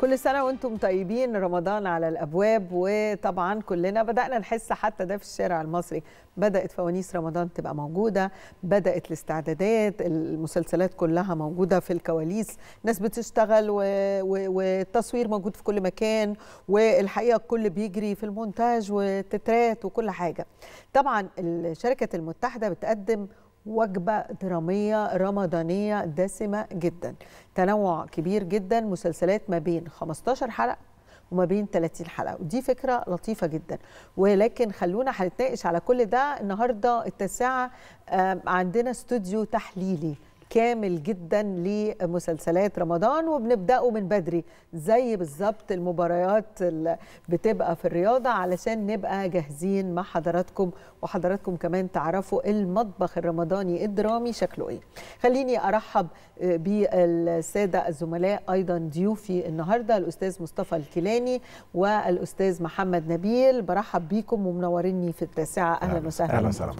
كل سنه وانتم طيبين رمضان على الابواب وطبعا كلنا بدانا نحس حتى ده في الشارع المصري بدات فوانيس رمضان تبقى موجوده بدات الاستعدادات المسلسلات كلها موجوده في الكواليس ناس بتشتغل و... و... والتصوير موجود في كل مكان والحقيقه الكل بيجري في المونتاج والتترات وكل حاجه طبعا الشركه المتحده بتقدم وجبة درامية رمضانية دسمة جدا تنوع كبير جدا مسلسلات ما بين 15 حلقة وما بين 30 حلقة ودي فكرة لطيفة جدا ولكن خلونا هنتناقش على كل ده النهاردة التاسعة عندنا استوديو تحليلي كامل جدا لمسلسلات رمضان وبنبداه من بدري زي بالظبط المباريات اللي بتبقى في الرياضه علشان نبقى جاهزين مع حضراتكم وحضراتكم كمان تعرفوا المطبخ الرمضاني الدرامي شكله ايه خليني ارحب آه، بالساده الزملاء ايضا ضيوفي النهارده الاستاذ مصطفى الكيلاني والاستاذ محمد نبيل برحب بيكم ومنوريني في التاسعه اهلا وسهلا اهلا وسهلا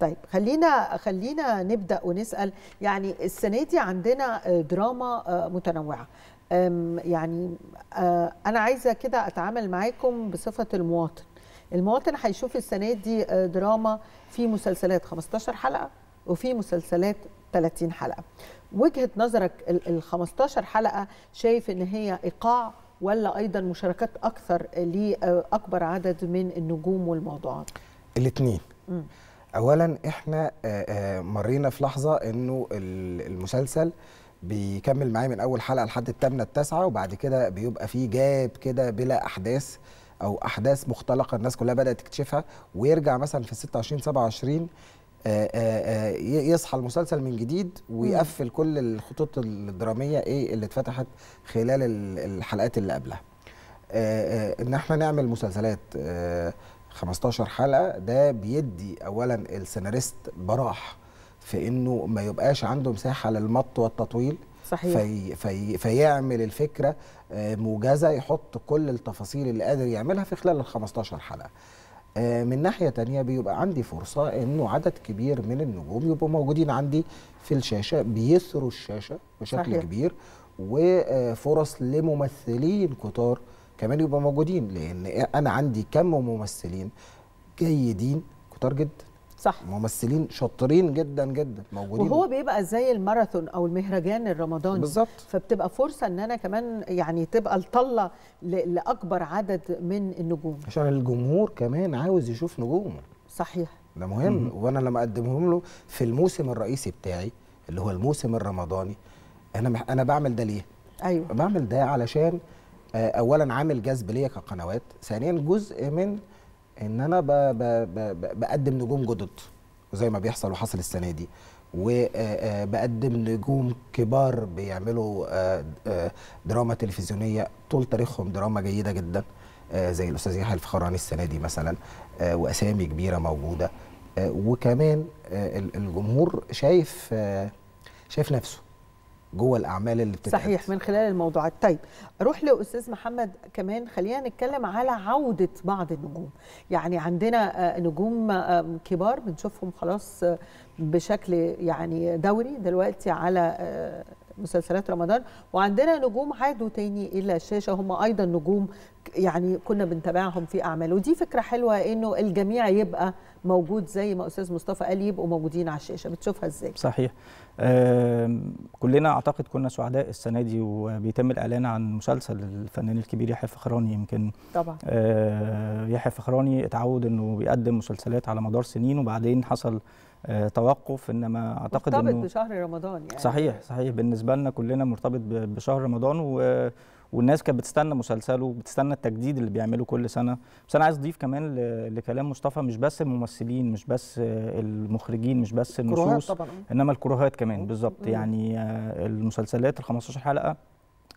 طيب خلينا خلينا نبدا ونسال يعني السنه دي عندنا آه، دراما آه، متنوعه يعني آه، انا عايزه كده اتعامل معاكم بصفه المواطن المواطن هيشوف السنه دي دراما في مسلسلات 15 حلقه وفي مسلسلات 30 حلقه وجهه نظرك ال 15 حلقه شايف ان هي ايقاع ولا ايضا مشاركات اكثر لاكبر عدد من النجوم والموضوعات الاثنين اولا احنا آه، آه، مرينا في لحظه انه المسلسل بيكمل معايا من اول حلقه لحد الثامنه التاسعه وبعد كده بيبقى فيه جاب كده بلا احداث او احداث مختلقه الناس كلها بدات تكتشفها ويرجع مثلا في 26 27 آه، يصحى المسلسل من جديد ويقفل كل الخطوط الدراميه ايه اللي اتفتحت خلال الحلقات اللي قبلها ان احنا نعمل مسلسلات 15 حلقه ده بيدي اولا السيناريست براح في انه ما يبقاش عنده مساحه للمط والتطويل صحيح في في فيعمل الفكره آه، موجزه يحط كل التفاصيل اللي قادر يعملها في خلال ال 15 حلقه آه، من ناحيه تانية بيبقى عندي فرصه انه عدد كبير من النجوم يبقوا موجودين عندي في الشاشه بيثروا الشاشه بشكل صحيح. كبير وفرص لممثلين كتار كمان يبقى موجودين لان انا عندي كم ممثلين جيدين كتار جدا صح ممثلين شاطرين جدا جدا موجودين وهو بيبقى زي الماراثون او المهرجان الرمضاني بالظبط فبتبقى فرصه ان انا كمان يعني تبقى الطله لاكبر عدد من النجوم عشان الجمهور كمان عاوز يشوف نجومه صحيح ده مهم وانا لما اقدمهم له في الموسم الرئيسي بتاعي اللي هو الموسم الرمضاني انا انا بعمل ده ليه ايوه بعمل ده علشان آه، اولا عامل جذب ليا كقنوات ثانيا جزء من ان انا بـ بـ بـ بقدم نجوم جدد زي ما بيحصل وحصل السنه دي وبقدم آه، آه، نجوم كبار بيعملوا دراما تلفزيونيه طول تاريخهم دراما جيده جدا زي الاستاذ يحيى الفخراني السنه دي مثلا واسامي كبيره موجوده وكمان الجمهور شايف شايف نفسه جوه الاعمال اللي بتتقدم صحيح من خلال الموضوعات طيب اروح لاستاذ محمد كمان خلينا نتكلم على عوده بعض النجوم يعني عندنا آه، نجوم آه، كبار بنشوفهم خلاص آه، بشكل يعني دوري دلوقتي على مسلسلات رمضان وعندنا نجوم عادوا تاني الى الشاشه هم ايضا نجوم يعني كنا بنتابعهم في اعمال ودي فكره حلوه انه الجميع يبقى موجود زي ما استاذ مصطفى قال يبقوا موجودين على الشاشه بتشوفها ازاي صحيح آه كلنا اعتقد كنا سعداء السنه دي وبيتم الاعلان عن مسلسل الفنان الكبير يحيى فخراني يمكن طبعا آه يحيى فخراني اتعود انه بيقدم مسلسلات على مدار سنين وبعدين حصل آه توقف انما اعتقد مرتبط انه مرتبط بشهر رمضان يعني صحيح صحيح بالنسبه لنا كلنا مرتبط بشهر رمضان و والناس كانت بتستنى مسلسله بتستنى التجديد اللي بيعمله كل سنه بس انا عايز اضيف كمان لكلام مصطفى مش بس الممثلين مش بس المخرجين مش بس النصوص انما الكروهات كمان بالظبط يعني آه، المسلسلات ال 15 حلقه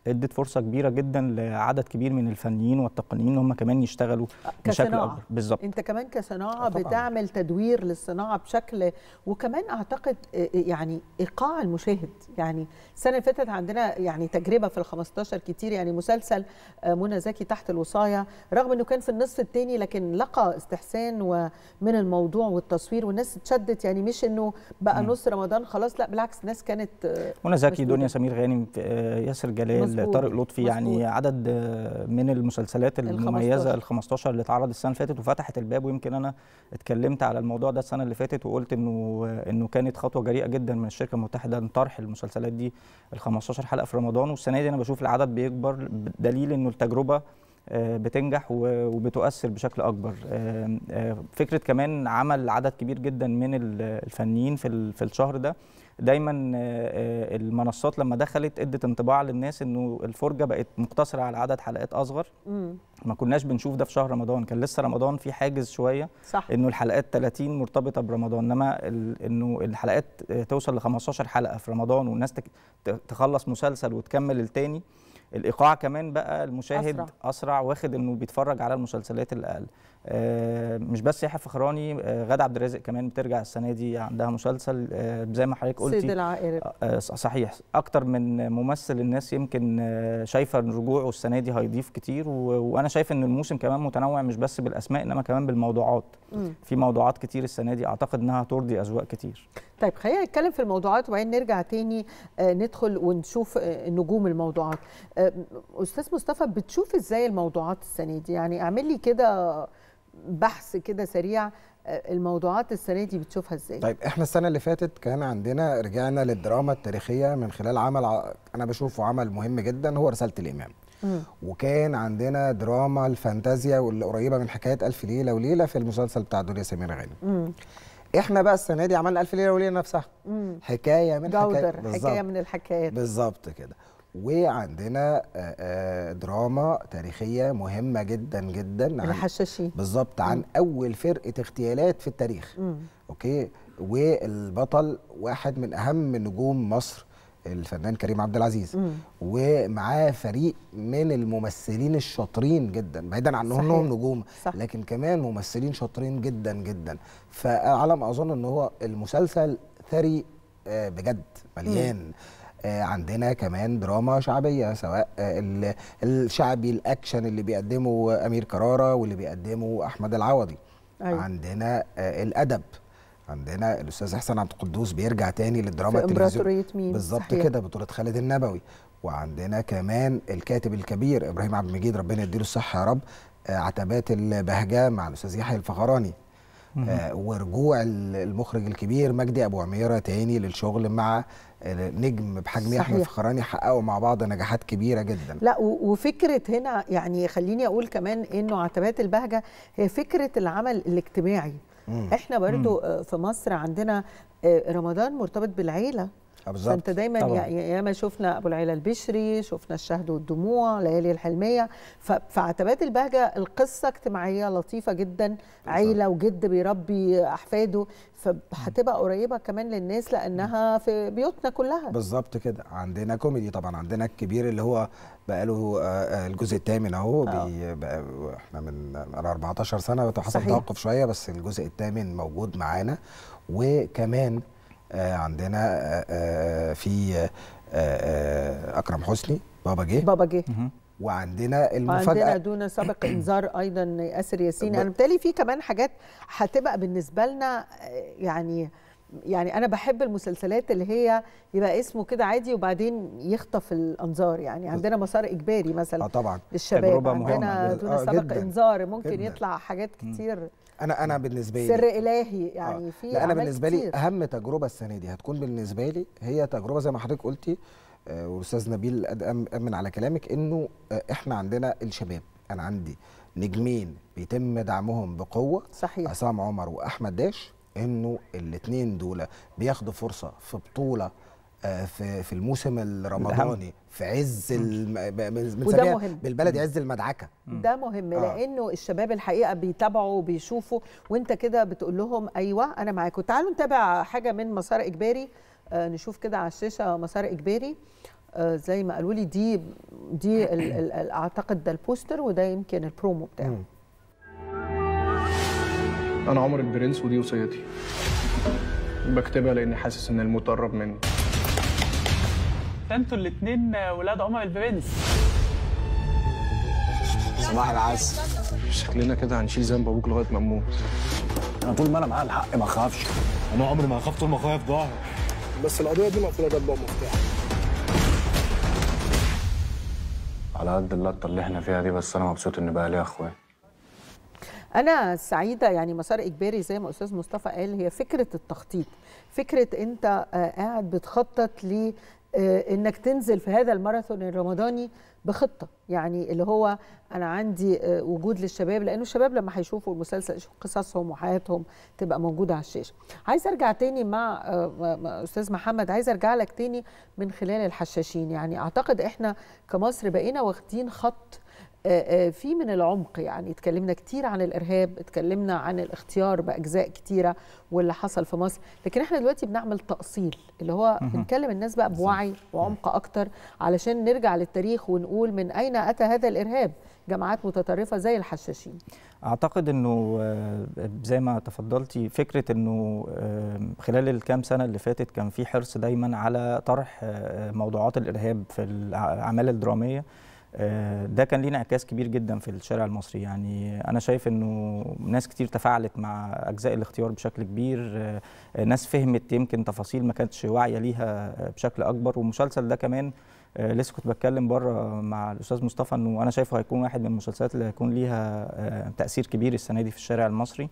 ادت فرصه كبيره جدا لعدد كبير من الفنيين والتقنيين ان هم كمان يشتغلوا بشكل اكبر بالظبط انت كمان كصناعه آه، بتعمل تدوير للصناعه بشكل وكمان اعتقد آه، آه، يعني ايقاع المشاهد يعني السنه اللي فاتت عندنا يعني تجربه في ال 15 كتير يعني مسلسل منى زكي تحت الوصايه رغم انه كان في النصف الثاني لكن لقى استحسان ومن الموضوع والتصوير والناس اتشدت يعني مش انه بقى نص رمضان خلاص لا بالعكس الناس كانت منى زكي دنيا سمير غانم ياسر جلال طارق لطفي مزبوط. يعني عدد من المسلسلات المميزه ال 15 اللي اتعرض السنه اللي فاتت وفتحت الباب ويمكن انا اتكلمت على الموضوع ده السنه اللي فاتت وقلت انه انه كانت خطوه جريئه جدا من الشركه المتحده ان طرح المسلسلات دي ال 15 حلقه في رمضان والسنه دي انا بشوف العدد بيكبر دليل انه التجربه آه، بتنجح وبتؤثر بشكل اكبر آه، فكره كمان عمل عدد كبير جدا من الفنيين في الشهر ده دايما آه، آه، المنصات لما دخلت ادت انطباع للناس انه الفرجه بقت مقتصره على عدد حلقات اصغر ما كناش بنشوف ده في شهر رمضان كان لسه رمضان في حاجز شويه صح. انه الحلقات 30 مرتبطه برمضان انما انه الحلقات آه، توصل ل 15 حلقه في رمضان والناس تخلص مسلسل وتكمل الثاني الايقاع كمان بقى المشاهد اسرع, أسرع واخد انه بيتفرج على المسلسلات الاقل آه، مش بس يحيى فخراني آه، غاده عبد الرازق كمان بترجع السنه دي عندها مسلسل آه، زي ما حضرتك قلتي سيد العائلة صحيح اكتر من ممثل الناس يمكن شايفه ان رجوعه السنه دي هيضيف كتير وانا شايف ان الموسم كمان متنوع مش بس بالاسماء انما كمان بالموضوعات م. في موضوعات كتير السنه دي اعتقد انها هترضي اذواق كتير طيب خلينا نتكلم في الموضوعات وبعدين نرجع تاني ندخل ونشوف نجوم الموضوعات استاذ مصطفى بتشوف ازاي الموضوعات السنه دي يعني اعمل لي كده بحث كده سريع آه، الموضوعات السنه دي بتشوفها ازاي طيب احنا السنه اللي فاتت كان عندنا رجعنا للدراما التاريخيه من خلال عمل انا بشوفه عمل مهم جدا هو رساله الامام م. وكان عندنا دراما الفانتازيا واللي قريبه من حكايه الف ليله وليله في المسلسل بتاع دنيا سمير غانم احنا بقى السنه دي عملنا الف ليله وليله نفسها م. حكايه من جودر حكاية, حكايه من الحكايات بالظبط كده وعندنا آه، آه، دراما تاريخيه مهمه جدا جدا الحشاشين بالظبط عن اول فرقه اغتيالات في التاريخ مم. اوكي والبطل واحد من اهم نجوم مصر الفنان كريم عبد العزيز مم. ومعاه فريق من الممثلين الشاطرين جدا بعيدا عن انهم نجوم صح. لكن كمان ممثلين شاطرين جدا جدا فعلى ما اظن ان هو المسلسل ثري آه، بجد مليان مم. آه، عندنا كمان دراما شعبيه سواء آه، الشعبي الاكشن اللي بيقدمه امير كراره واللي بيقدمه احمد العوضي أيوة. عندنا آه، الادب عندنا الاستاذ احسان عبد القدوس بيرجع تاني للدراما التلفزيونيه بالظبط كده بطوله خالد النبوي وعندنا كمان الكاتب الكبير ابراهيم عبد المجيد ربنا يديله الصحه يا رب عتبات البهجه مع الاستاذ يحيى الفخراني ورجوع المخرج الكبير مجدي ابو عميره تاني للشغل مع نجم بحجم احمد الفخراني حققوا مع بعض نجاحات كبيره جدا لا وفكره هنا يعني خليني اقول كمان انه عتبات البهجه هي فكره العمل الاجتماعي مم. احنا برضو مم. في مصر عندنا آه، رمضان مرتبط بالعيله آه، بالظبط انت دايما ياما شفنا ابو العيله البشري شفنا الشهد والدموع ليالي الحلميه فعتبات البهجه القصه اجتماعيه لطيفه جدا بالزبط. عيله وجد بيربي احفاده فهتبقى قريبه كمان للناس لانها في بيوتنا كلها بالظبط كده عندنا كوميدي طبعا عندنا الكبير اللي هو بقاله آه، الجزء الثامن اهو آه. احنا من 14 سنه حصل توقف شويه بس الجزء الثامن موجود معانا وكمان آه، عندنا آه، آه، في اكرم حسني بابا جه بابا جه وعندنا المفاجاه عندنا دون سابق انذار ايضا ياسر ياسين انا يعني بالتالي في كمان حاجات هتبقى بالنسبه لنا يعني يعني انا بحب المسلسلات اللي هي يبقى اسمه كده عادي وبعدين يخطف الانظار يعني عندنا مسار اجباري مثلا اه طبعا للشباب عندنا دون آه سبق انذار ممكن جداً. يطلع حاجات كتير انا انا بالنسبه لي سر الهي آه. يعني آه. في لا انا بالنسبه لي اهم تجربه السنه دي هتكون بالنسبه لي هي تجربه زي ما حضرتك قلتي آه، واستاذ نبيل امن على كلامك انه آه، احنا عندنا الشباب انا عندي نجمين بيتم دعمهم بقوه صحيح عصام عمر واحمد داش انه الاثنين دول بياخدوا فرصه في بطوله آه، في في الموسم الرمضاني نعم. في عز بنسميها بالبلدي عز المدعكه ده مهم آه. لانه الشباب الحقيقه بيتابعوا وبيشوفوا وانت كده بتقول لهم ايوه انا معاكم تعالوا نتابع حاجه من مسار اجباري آه نشوف كده على الشاشه مسار اجباري آه زي ما قالوا لي دي دي الـ الـ اعتقد ده البوستر وده يمكن البرومو بتاعه انا عمر البرنس ودي وصيتي بكتبها لاني حاسس ان الموت قرب مني انتوا الاثنين ولاد عمر البرنس صباح العسل شكلنا كده هنشيل ذنب ابوك لغايه ما نموت انا طول ما انا معايا الحق ما اخافش انا عمري ما اخاف طول ما خايف ظهري بس القضيه دي مقفوله ضربه ومفتاح على قد اللقطه اللي احنا فيها دي بس انا مبسوط ان بقى لي اخوات انا سعيده يعني مسار اجباري زي ما استاذ مصطفى قال هي فكره التخطيط فكره انت آه، قاعد بتخطط ل آه، انك تنزل في هذا الماراثون الرمضاني بخطه يعني اللي هو انا عندي آه، وجود للشباب لانه الشباب لما هيشوفوا المسلسل يشوفوا قصصهم وحياتهم تبقى موجوده على الشاشه عايز ارجع تاني مع استاذ محمد عايز ارجع لك تاني من خلال الحشاشين يعني اعتقد احنا كمصر بقينا واخدين خط آه، آه، في من العمق يعني اتكلمنا كتير عن الارهاب اتكلمنا عن الاختيار باجزاء كتيره واللي حصل في مصر لكن احنا دلوقتي بنعمل تاصيل اللي هو بنكلم الناس بقى بوعي وعمق اكتر علشان نرجع للتاريخ ونقول من اين اتى هذا الارهاب جماعات متطرفه زي الحشاشين اعتقد انه آه، زي ما تفضلتي فكره انه خلال الكام سنه اللي فاتت كان في حرص دايما على طرح موضوعات الارهاب في الاعمال الدراميه آه، ده كان ليه انعكاس كبير جدا في الشارع المصري يعني انا شايف انه ناس كتير تفاعلت مع اجزاء الاختيار بشكل كبير آه، ناس فهمت يمكن تفاصيل ما كانتش واعيه ليها آه، بشكل اكبر والمسلسل ده كمان لسه كنت بتكلم بره مع الاستاذ مصطفى انه انا شايفه هيكون واحد من المسلسلات اللي هيكون ليها تاثير كبير السنه دي في الشارع المصري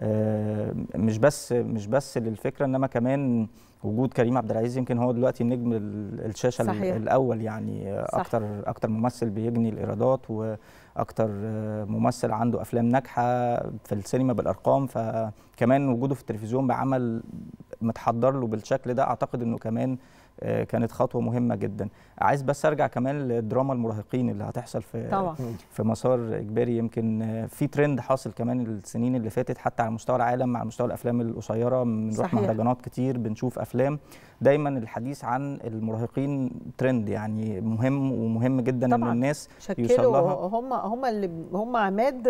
آه، مش بس مش بس للفكره انما كمان وجود كريم عبد العزيز يمكن هو دلوقتي نجم الشاشه صحيح. الاول يعني صح. اكتر اكتر ممثل بيجني الايرادات واكتر آه، ممثل عنده افلام ناجحه في السينما بالارقام فكمان وجوده في التلفزيون بعمل متحضر له بالشكل ده اعتقد انه كمان آه، كانت خطوه مهمه جدا عايز بس ارجع كمان لدراما المراهقين اللي هتحصل في طبعا. في مسار اجباري يمكن آه، في ترند حاصل كمان السنين اللي فاتت حتى على مستوى العالم على مستوى الافلام القصيره بنروح مهرجانات كتير بنشوف افلام دايما الحديث عن المراهقين ترند يعني مهم ومهم جدا طبعا. ان الناس يوصل هم هم اللي هم عماد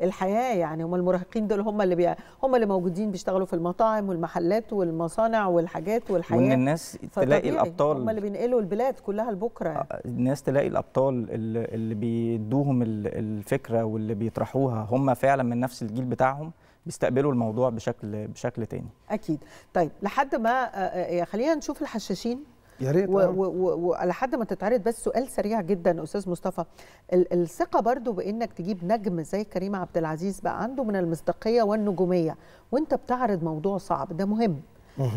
الحياه يعني هم المراهقين دول هم اللي بي هم اللي موجودين بيشتغلوا في المطاعم والمحلات والمصانع والحاجات والحياه وان الناس تلاقي الابطال هم اللي بينقلوا البلاد كلها لبكره آه، الناس تلاقي الابطال اللي بيدوهم الفكره واللي بيطرحوها هم فعلا من نفس الجيل بتاعهم بيستقبلوا الموضوع بشكل بشكل تاني اكيد طيب لحد ما آه، آه، خلينا نشوف الحشاشين يا ريت ولحد آه. ما تتعرض بس سؤال سريع جدا استاذ مصطفى الثقه برضو بانك تجيب نجم زي كريم عبد العزيز بقى عنده من المصداقيه والنجوميه وانت بتعرض موضوع صعب ده مهم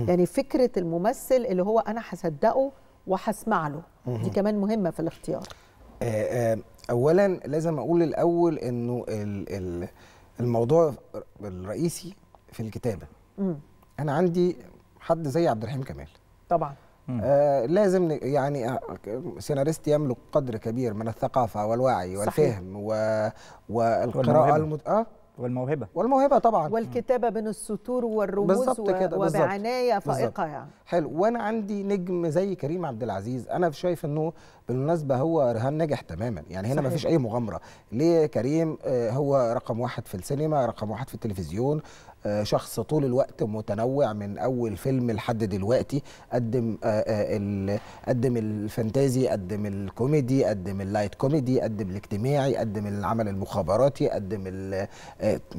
يعني فكره الممثل اللي هو انا هصدقه وهسمع له دي كمان مهمه في الاختيار اولا لازم اقول الاول انه ال ال الموضوع الرئيسي في الكتابه مم. انا عندي حد زي عبد الرحيم كمال طبعا آه لازم يعني آه، سيناريست يملك قدر كبير من الثقافه والوعي والفهم و... والقراءه المت... آه؟ والموهبه والموهبه طبعا والكتابه بين السطور والرموز و... كده وبعنايه فائقه يعني حلو وانا عندي نجم زي كريم عبد العزيز انا شايف انه بالمناسبه هو رهان نجح تماما يعني هنا ما فيش اي مغامره ليه كريم آه، هو رقم واحد في السينما رقم واحد في التلفزيون آه، شخص طول الوقت متنوع من اول فيلم لحد دلوقتي قدم آه، قدم الفانتازي قدم الكوميدي قدم اللايت كوميدي قدم الاجتماعي قدم العمل المخابراتي قدم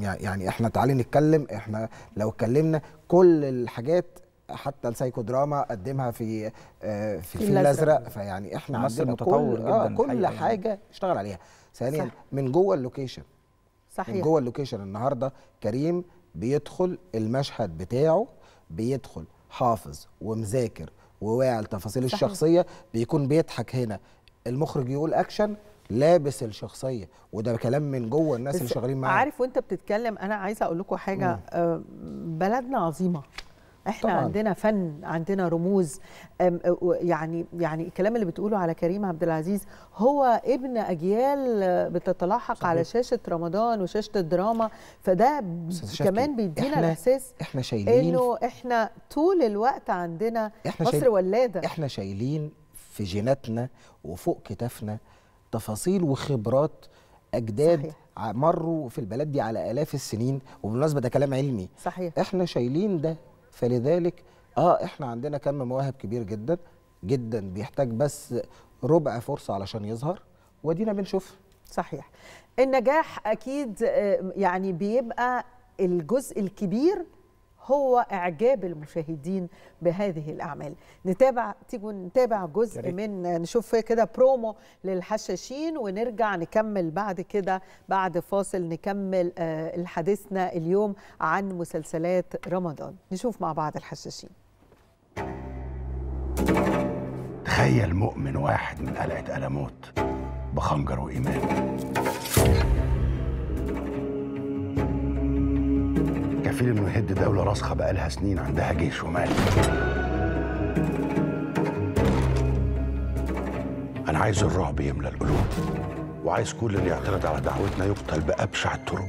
يعني احنا تعالي نتكلم احنا لو اتكلمنا كل الحاجات حتى السايكودراما قدمها آه، في في الفيل الازرق فيعني احنا عندنا متطور كل, آه، جدا كل يعني. حاجه اشتغل عليها ثانيا صح. من جوه اللوكيشن صحيح من جوه اللوكيشن النهارده كريم بيدخل المشهد بتاعه بيدخل حافظ ومذاكر وواعي لتفاصيل الشخصيه بيكون بيضحك هنا المخرج يقول اكشن لابس الشخصيه وده كلام من جوه الناس اللي شغالين معاه عارف وانت بتتكلم انا عايزه اقول لكم حاجه مم. آه، بلدنا عظيمه احنا طبعا. عندنا فن عندنا رموز يعني يعني الكلام اللي بتقوله على كريم عبد العزيز هو ابن اجيال بتتلاحق صحيح. على شاشه رمضان وشاشه الدراما فده كمان بيدينا الاحساس احنا شايلين انه احنا طول الوقت عندنا إحنا مصر ولاده احنا شايلين في جيناتنا وفوق كتافنا تفاصيل وخبرات اجداد صحيح. مروا في البلد دي على الاف السنين وبالمناسبه ده كلام علمي صحيح احنا شايلين ده فلذلك اه احنا عندنا كم مواهب كبير جدا جدا بيحتاج بس ربع فرصه علشان يظهر ودينا بنشوف صحيح النجاح اكيد آه، يعني بيبقى الجزء الكبير هو اعجاب المشاهدين بهذه الاعمال نتابع تيجوا نتابع جزء جريك. من نشوف كده برومو للحشاشين ونرجع نكمل بعد كده بعد فاصل نكمل آه، حديثنا اليوم عن مسلسلات رمضان نشوف مع بعض الحشاشين تخيل مؤمن واحد من قلعة ألموت بخنجر وإيمان كفيل انه يهد دوله راسخه بقالها سنين عندها جيش ومال انا عايز الرعب يملى القلوب وعايز كل اللي يعترض على دعوتنا يقتل بابشع الطرق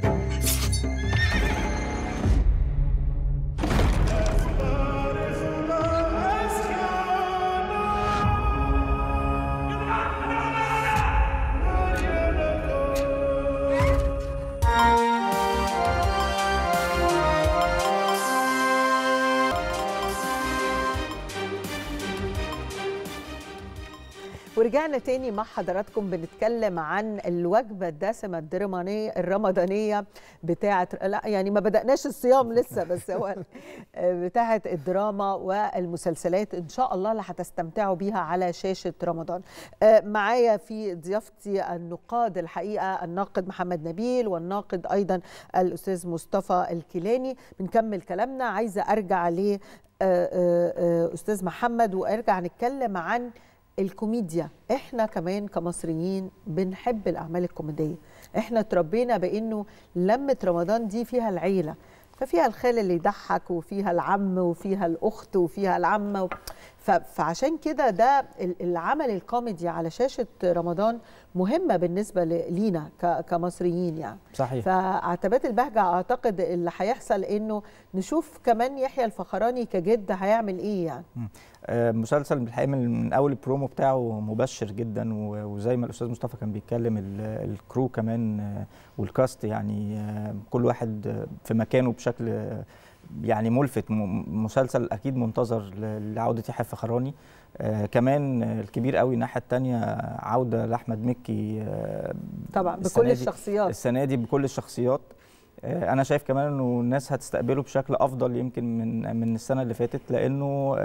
ورجعنا تاني مع حضراتكم بنتكلم عن الوجبه الدسمه الدرمانيه الرمضانيه بتاعه لا يعني ما بدأناش الصيام لسه بس هو بتاعه الدراما والمسلسلات ان شاء الله اللي هتستمتعوا بيها على شاشه رمضان. آه، معايا في ضيافتي النقاد الحقيقه الناقد محمد نبيل والناقد ايضا الاستاذ مصطفى الكيلاني بنكمل كلامنا عايزه ارجع ليه آه، آه، استاذ محمد وارجع نتكلم عن الكوميديا احنا كمان كمصريين بنحب الاعمال الكوميديه احنا اتربينا بانه لمه رمضان دي فيها العيله ففيها الخال اللي يضحك وفيها العم وفيها الاخت وفيها العمه فعشان كده ده العمل الكوميدي على شاشه رمضان مهمه بالنسبه لينا كمصريين يعني صحيح فعتبات البهجه اعتقد اللي هيحصل انه نشوف كمان يحيى الفخراني كجد هيعمل ايه يعني آه، مسلسل الحقيقه من اول البرومو بتاعه مبشر جدا وزي ما الاستاذ مصطفى كان بيتكلم الكرو كمان آه، والكاست يعني آه، كل واحد في مكانه بشكل يعني ملفت مسلسل اكيد منتظر لعوده يحيى الفخراني آه كمان الكبير قوي الناحيه الثانيه عوده لاحمد مكي آه طبعا بكل الشخصيات السنه دي بكل الشخصيات آه، انا شايف كمان انه الناس هتستقبله بشكل افضل يمكن من من السنه اللي فاتت لانه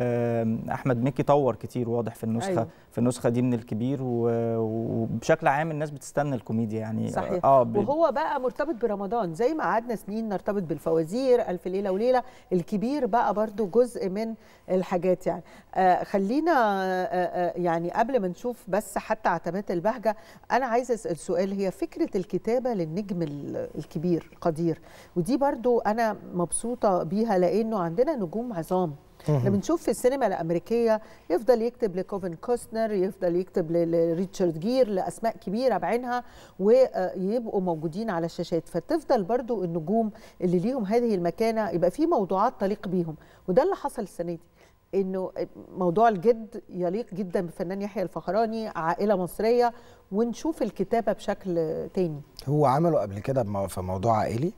احمد مكي طور كتير واضح في النسخه أيوة. في النسخه دي من الكبير وبشكل عام الناس بتستنى الكوميديا يعني صحيح. اه ب... وهو بقى مرتبط برمضان زي ما قعدنا سنين نرتبط بالفوازير الف ليله وليله الكبير بقى برضو جزء من الحاجات يعني آه خلينا آه, آه، يعني قبل ما نشوف بس حتى عتبات البهجه انا عايزه اسال سؤال هي فكره الكتابه للنجم الكبير القديم كتير ودي برضو انا مبسوطه بيها لانه عندنا نجوم عظام احنا بنشوف في السينما الامريكيه يفضل يكتب لكوفن كوستنر يفضل يكتب لريتشارد جير لاسماء كبيره بعينها ويبقوا موجودين على الشاشات فتفضل برضو النجوم اللي ليهم هذه المكانه يبقى في موضوعات تليق بيهم وده اللي حصل السنه دي انه موضوع الجد يليق جدا بفنان يحيى الفخراني عائله مصريه ونشوف الكتابه بشكل تاني هو عمله قبل كده في موضوع عائلي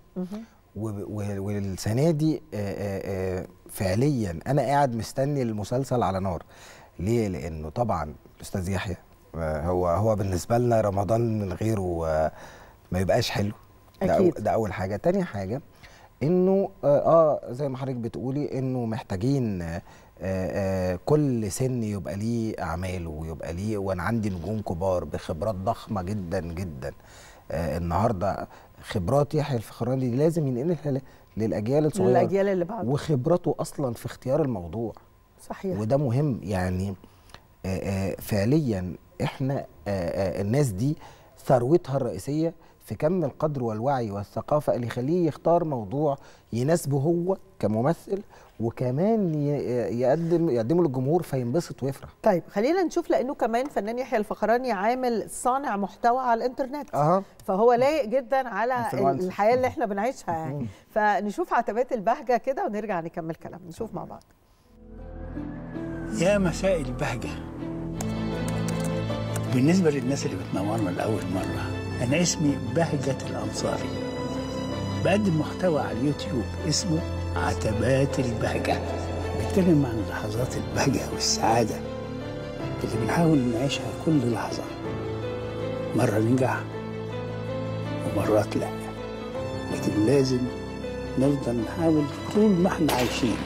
والسنه دي فعليا انا قاعد مستني المسلسل على نار ليه لانه طبعا الاستاذ يحيى آه، هو هو بالنسبه لنا رمضان من غيره آه، ما يبقاش حلو ده أكيد. ده اول حاجه تاني حاجه انه اه, آه، زي ما حضرتك بتقولي انه محتاجين آه، آه، كل سن يبقى ليه اعماله ويبقى ليه وانا عندي نجوم كبار بخبرات ضخمه جدا جدا آه، النهارده خبرات يحيى الفخراني لازم ينقلها للاجيال الصغيره للاجيال اللي بعده وخبرته اصلا في اختيار الموضوع صحيح وده مهم يعني فعليا احنا الناس دي ثروتها الرئيسيه في كم القدر والوعي والثقافه اللي يخليه يختار موضوع يناسبه هو كممثل وكمان يقدم يقدمه للجمهور فينبسط ويفرح طيب خلينا نشوف لانه كمان فنان يحيى الفخراني عامل صانع محتوى على الانترنت أه. فهو لايق جدا على الحياه اللي احنا بنعيشها يعني فنشوف عتبات البهجه كده ونرجع نكمل كلام نشوف مع بعض يا مساء البهجه بالنسبه للناس اللي بتنورنا لاول مره انا اسمي بهجه الانصاري بقدم محتوى على اليوتيوب اسمه عتبات البهجة بيتكلم عن لحظات البهجة والسعادة اللي بنحاول نعيشها كل لحظة مرة ننجح ومرات لا لكن لازم نفضل نحاول طول ما احنا عايشين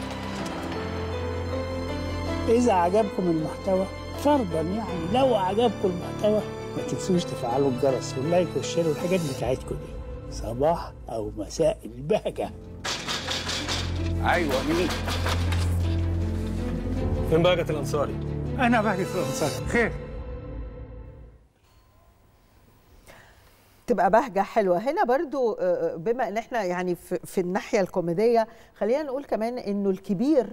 إذا عجبكم المحتوى فرضا يعني لو عجبكم المحتوى ما تنسوش تفعلوا الجرس واللايك والشير والحاجات بتاعتكم دي صباح أو مساء البهجة ايوه مين فين بهجة الانصاري؟ انا بهجة الانصاري خير تبقى بهجة حلوة هنا برضو آه، آه، بما ان احنا يعني في الناحية الكوميدية خلينا نقول كمان انه الكبير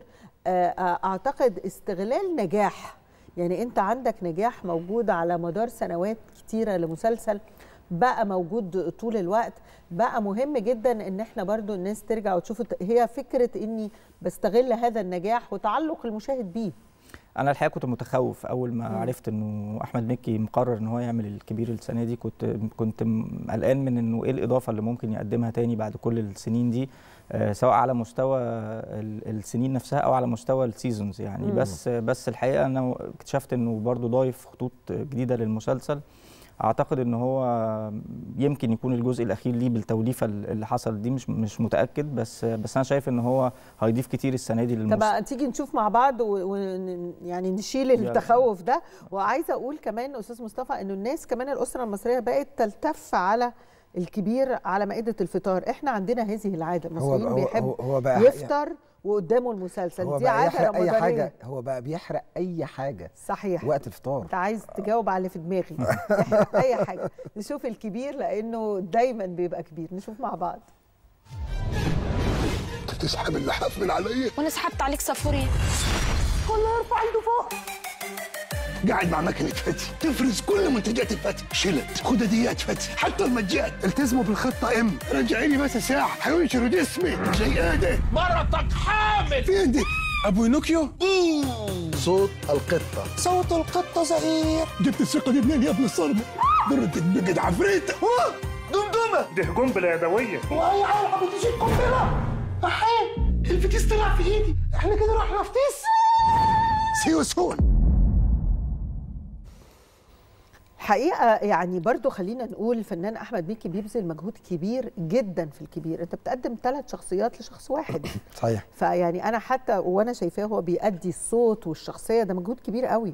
آه، اعتقد استغلال نجاح يعني انت عندك نجاح موجود على مدار سنوات كتيرة لمسلسل بقى موجود طول الوقت بقى مهم جدا ان احنا برضو الناس ترجع وتشوف هي فكره اني بستغل هذا النجاح وتعلق المشاهد بيه انا الحقيقه كنت متخوف اول ما م. عرفت انه احمد مكي مقرر ان هو يعمل الكبير السنه دي كنت كنت قلقان من انه ايه الاضافه اللي ممكن يقدمها تاني بعد كل السنين دي آه، سواء على مستوى السنين نفسها او على مستوى السيزونز يعني م. بس بس الحقيقه انا اكتشفت انه برضو ضايف خطوط جديده للمسلسل اعتقد ان هو يمكن يكون الجزء الاخير ليه بالتوليفه اللي حصل دي مش مش متاكد بس بس انا شايف ان هو هيضيف كتير السنه دي للموسم طب تيجي نشوف مع بعض ويعني نشيل التخوف ده وعايزه اقول كمان استاذ مصطفى انه الناس كمان الاسره المصريه بقت تلتف على الكبير على مائده الفطار احنا عندنا هذه العاده المصريين بيحب هو, هو بقى يفطر وقدامه المسلسل هو دي بقى عاده رمضانيه اي حاجه هو بقى بيحرق اي حاجه صحيح وقت الفطار انت عايز تجاوب على اللي في دماغي اي حاجه نشوف الكبير لانه دايما بيبقى كبير نشوف مع بعض انت بتسحب اللحاف من عليا وانا سحبت عليك سافوري كله ارفع عنده فوق قاعد مع مكنه فتي تفرز كل منتجات الفتي شلت خدديات فتي حتى المجات التزموا بالخطه ام رجعي لي بس ساعه حينشروا جسمي جياده مرتك حامل في عندي ابو نوكيو صوت القطه صوت القطه زهير جبت الثقه دي منين يا ابن الصرمه دردت بجد عفريته دمدمه دي قنبله يدويه واي علقه بتجيب قنبله احيان الفتيس طلع في ايدي احنا كده رحنا فتيس سي يو سون الحقيقه يعني برضو خلينا نقول الفنان احمد ميكي بيبذل مجهود كبير جدا في الكبير انت بتقدم ثلاث شخصيات لشخص واحد صحيح فيعني انا حتى وانا شايفاه هو بيأدي الصوت والشخصيه ده مجهود كبير قوي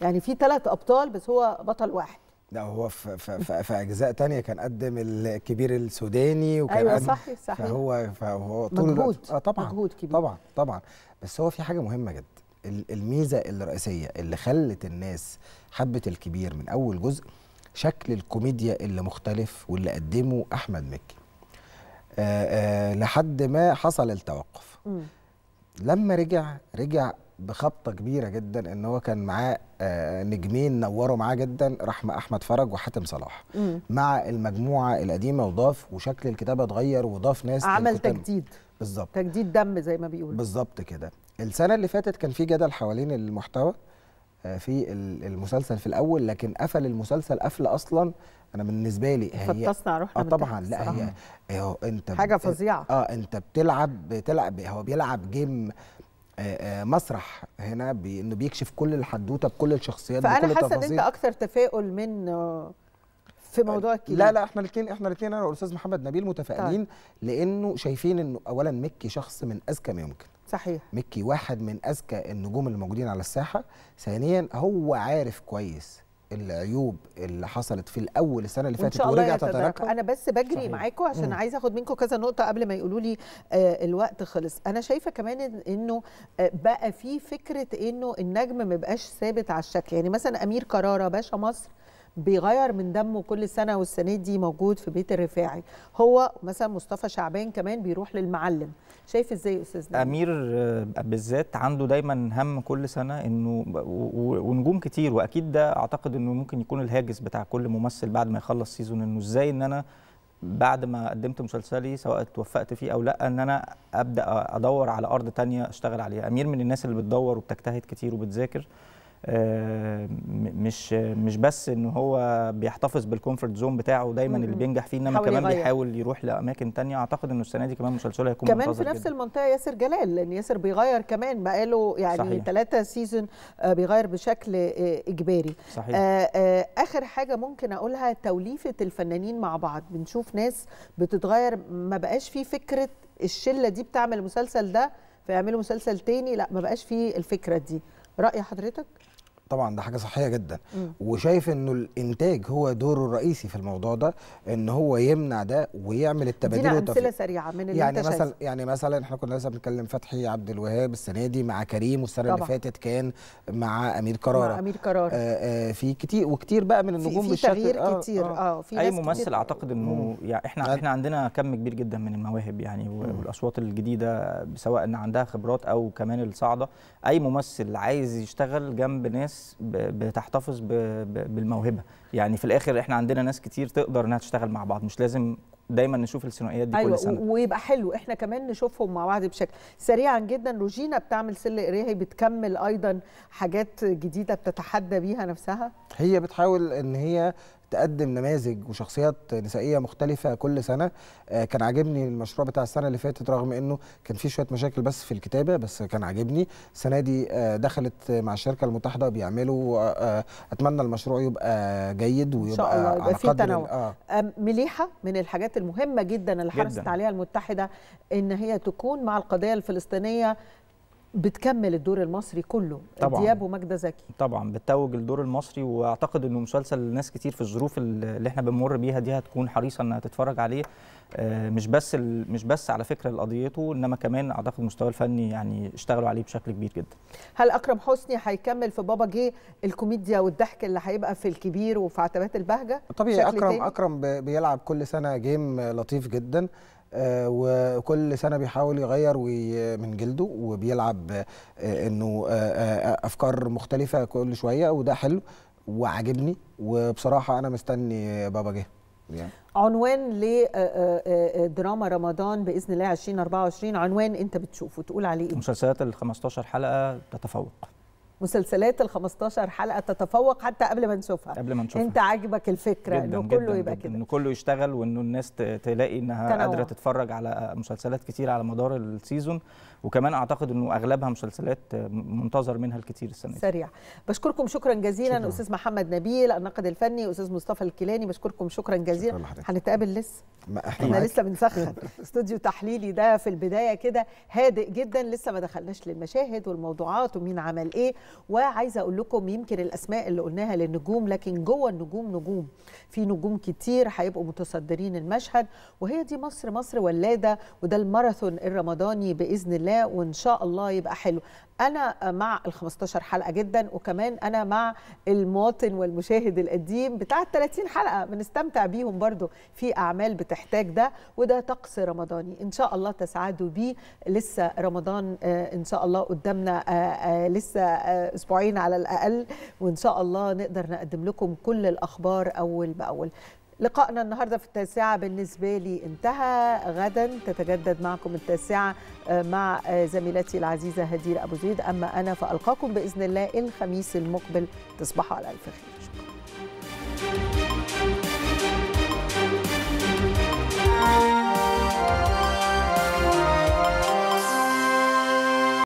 يعني في ثلاث ابطال بس هو بطل واحد لا هو في, في, في اجزاء تانية كان قدم الكبير السوداني وكان ايوه صحيح صحيح فهو فهو طول مجهود آه طبعا مجهود كبير طبعا طبعا بس هو في حاجه مهمه جدا الميزه الرئيسيه اللي خلت الناس حبت الكبير من اول جزء شكل الكوميديا اللي مختلف واللي قدمه احمد مكي آآ آه، آآ آه، لحد ما حصل التوقف مم. لما رجع رجع بخبطه كبيره جدا ان هو كان معاه آه، نجمين نوروا معاه جدا رحمه احمد فرج وحاتم صلاح م. مع المجموعه القديمه وضاف وشكل الكتابه اتغير وضاف ناس عمل تجديد بالظبط تجديد دم زي ما بيقولوا بالظبط كده السنه اللي فاتت كان في جدل حوالين المحتوى آه، في المسلسل في الاول لكن قفل المسلسل قفل اصلا انا بالنسبه لي هي فطسنا روحنا اه طبعا لا هي اهو إيه انت حاجه فظيعه اه انت بتلعب بتلعب هو بيلعب جيم آه، آه، مسرح هنا بانه بيكشف كل الحدوته بكل الشخصيات فانا حاسه ان انت اكثر تفاؤل من في موضوع الكبير لا لا احنا الاثنين احنا الاثنين انا والاستاذ محمد نبيل متفائلين طيب. لانه شايفين انه اولا مكي شخص من اذكى ما يمكن صحيح ميكي واحد من اذكى النجوم اللي موجودين على الساحه ثانيا هو عارف كويس العيوب اللي حصلت في الاول السنه اللي فاتت ورجع تتراكم انا بس بجري معاكم عشان مم. عايز اخد منكم كذا نقطه قبل ما يقولوا لي آه الوقت خلص انا شايفه كمان انه آه بقى في فكره انه النجم ما ثابت على الشكل يعني مثلا امير كراره باشا مصر بيغير من دمه كل سنه والسنه دي موجود في بيت الرفاعي هو مثلا مصطفى شعبان كمان بيروح للمعلم شايف ازاي استاذ امير آه، بالذات عنده دايما هم كل سنه انه ونجوم كتير واكيد ده اعتقد انه ممكن يكون الهاجس بتاع كل ممثل بعد ما يخلص سيزون انه ازاي ان انا بعد ما قدمت مسلسلي سواء اتوفقت فيه او لا ان انا ابدا ادور على ارض تانية اشتغل عليها امير من الناس اللي بتدور وبتجتهد كتير وبتذاكر آه، مش مش بس ان هو بيحتفظ بالكونفرت زون بتاعه دايما اللي بينجح فيه انما كمان يغير. بيحاول يروح لاماكن ثانيه اعتقد انه السنه دي كمان مسلسله هيكون كمان في نفس جداً. المنطقه ياسر جلال لان ياسر بيغير كمان بقاله يعني ثلاثه سيزون آه، بيغير بشكل آه، اجباري صحيح. اخر حاجه ممكن اقولها توليفه الفنانين مع بعض بنشوف ناس بتتغير ما بقاش في فكره الشله دي بتعمل المسلسل ده فيعملوا مسلسل تاني لا ما بقاش فيه الفكره دي راي حضرتك طبعا ده حاجه صحيه جدا م. وشايف انه الانتاج هو دوره الرئيسي في الموضوع ده ان هو يمنع ده ويعمل التبادل دينا امثله سريعه من اللي يعني مثلا يعني مثلا احنا كنا لسه بنتكلم فتحي عبد الوهاب السنه دي مع كريم والسنه اللي فاتت كان مع امير كرارة مع امير كرارة آآ آه، آآ آه، في كتير وكتير بقى من النجوم في, في تغيير آه كتير اه, آه في اي ممثل كتير. اعتقد انه يعني احنا أه. احنا عندنا كم كبير جدا من المواهب يعني والاصوات الجديده سواء ان عندها خبرات او كمان الصاعده اي ممثل عايز يشتغل جنب ناس ناس بتحتفظ بالموهبه يعني في الاخر احنا عندنا ناس كتير تقدر انها تشتغل مع بعض مش لازم دايما نشوف الثنائيات دي أيوة كل سنه ويبقى حلو احنا كمان نشوفهم مع بعض بشكل سريعا جدا روجينا بتعمل سل قريهي بتكمل ايضا حاجات جديده بتتحدى بيها نفسها هي بتحاول ان هي تقدم نماذج وشخصيات نسائيه مختلفه كل سنه آه، كان عاجبني المشروع بتاع السنه اللي فاتت رغم انه كان فيه شويه مشاكل بس في الكتابه بس كان عاجبني السنه دي آه، دخلت مع الشركه المتحده بيعملوا آه، اتمنى المشروع يبقى جيد ويبقى إن شاء الله يبقى فيه تنوع آه. مليحه من الحاجات المهمه جدا اللي حرصت عليها المتحده ان هي تكون مع القضيه الفلسطينيه بتكمل الدور المصري كله طبعا دياب وماجدة زكي طبعا بتوج الدور المصري واعتقد انه مسلسل ناس كتير في الظروف اللي احنا بنمر بيها دي هتكون حريصه انها تتفرج عليه آه، مش بس مش بس على فكره قضيته انما كمان اعتقد المستوى الفني يعني اشتغلوا عليه بشكل كبير جدا هل اكرم حسني هيكمل في بابا جه الكوميديا والضحك اللي هيبقى في الكبير وفي عتبات البهجه طبيعي اكرم تاني؟ اكرم بيلعب كل سنه جيم لطيف جدا آه، وكل سنه بيحاول يغير من جلده وبيلعب آه، انه آه، افكار مختلفه كل شويه وده حلو وعاجبني وبصراحه انا مستني بابا جه يعني. عنوان لدراما رمضان باذن الله 2024 عنوان انت بتشوفه تقول عليه ايه؟ مسلسلات ال 15 حلقه تتفوق مسلسلات ال 15 حلقه تتفوق حتى قبل ما نشوفها قبل ما نشوفها انت عاجبك الفكره انه كله جداً يبقى كده انه كله يشتغل وانه الناس تلاقي انها تنوع. قادره تتفرج على مسلسلات كتير على مدار السيزون وكمان اعتقد انه اغلبها مسلسلات منتظر منها الكثير السنه دي سريع بشكركم شكرا جزيلا شكرا. استاذ محمد نبيل الناقد الفني استاذ مصطفى الكيلاني بشكركم شكرا جزيلا هنتقابل لسه ما احنا, معك. لسه بنسخن استوديو تحليلي ده في البدايه كده هادئ جدا لسه ما دخلناش للمشاهد والموضوعات ومين عمل ايه وعايزه اقول لكم يمكن الاسماء اللي قلناها للنجوم لكن جوه النجوم نجوم في نجوم كتير هيبقوا متصدرين المشهد وهي دي مصر مصر ولاده وده الماراثون الرمضاني باذن الله معاه وان شاء الله يبقى حلو انا مع ال 15 حلقه جدا وكمان انا مع المواطن والمشاهد القديم بتاع ال 30 حلقه بنستمتع بيهم برضو في اعمال بتحتاج ده وده طقس رمضاني ان شاء الله تسعدوا بيه لسه رمضان آه، ان شاء الله قدامنا آه، آه، لسه اسبوعين على الاقل وان شاء الله نقدر نقدم لكم كل الاخبار اول باول لقائنا النهارده في التاسعة بالنسبة لي انتهى غدا تتجدد معكم التاسعة آه، مع آه، زميلتي العزيزة هدير أبو زيد أما أنا فألقاكم بإذن الله الخميس المقبل تصبحوا على ألف خير